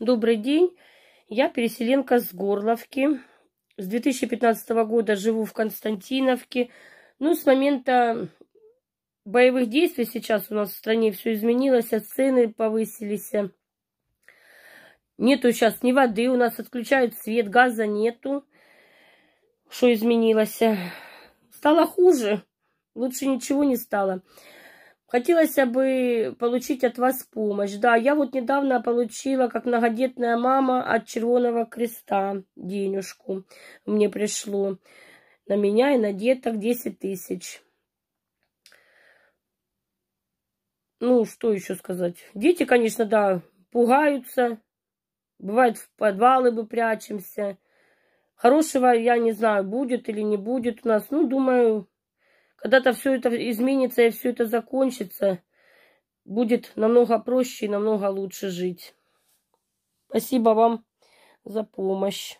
Добрый день. Я переселенка с Горловки. С 2015 года живу в Константиновке. Ну, с момента боевых действий сейчас у нас в стране все изменилось, а цены повысились. Нету сейчас ни воды, у нас отключают свет, газа нету. Что изменилось? Стало хуже. Лучше ничего не стало. Хотелось бы получить от вас помощь. Да, я вот недавно получила, как многодетная мама, от Червоного Креста денежку. Мне пришло на меня и на деток 10 тысяч. Ну, что еще сказать? Дети, конечно, да, пугаются. Бывает, в подвалы бы прячемся. Хорошего, я не знаю, будет или не будет у нас. Ну, думаю, когда-то все это изменится и все это закончится, будет намного проще и намного лучше жить. Спасибо вам за помощь.